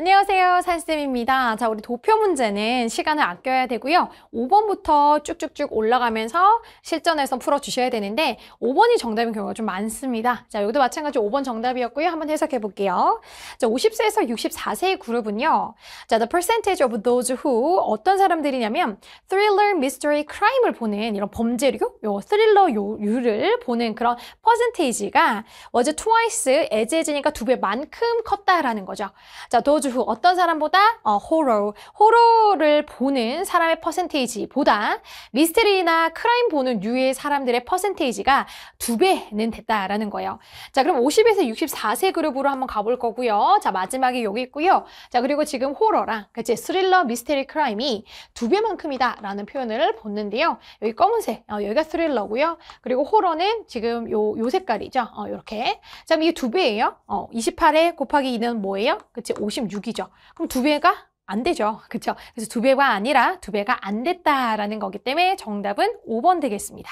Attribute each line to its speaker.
Speaker 1: 안녕하세요. 산쌤입니다. 자, 우리 도표 문제는 시간을 아껴야 되고요. 5번부터 쭉쭉쭉 올라가면서 실전에서 풀어주셔야 되는데 5번이 정답인 경우가 좀 많습니다. 자, 여기도 마찬가지로 5번 정답이었고요. 한번 해석해 볼게요. 자, 50세에서 64세의 그룹은요. 자, the percentage of those who 어떤 사람들이냐면 thriller, mystery, crime을 보는 이런 범죄류, 요 스릴러 요유를 보는 그런 퍼센테이지가 was twice, 에즈에즈니까 두 배만큼 컸다라는 거죠. 자, those 저주 그 어떤 사람보다 어, 호러 호러를 보는 사람의 퍼센테이지보다 미스테리나 크라임 보는 유의 사람들의 퍼센테이지가 두 배는 됐다라는 거예요. 자 그럼 50에서 64세 그룹으로 한번 가볼 거고요. 자 마지막에 여기 있고요. 자 그리고 지금 호러랑 그치 스릴러 미스테리 크라임이 두 배만큼이다라는 표현을 봤는데요. 여기 검은색 어, 여기가 스릴러고요. 그리고 호러는 지금 요, 요 색깔이죠. 어, 이렇게. 자 그럼 이게 두 배예요. 어, 28에 곱하기 2는 뭐예요? 그치 56. 6이죠. 그럼 두 배가 안 되죠. 그렇죠? 그래서 두 배가 아니라 두 배가 안 됐다라는 거기 때문에 정답은 5번 되겠습니다.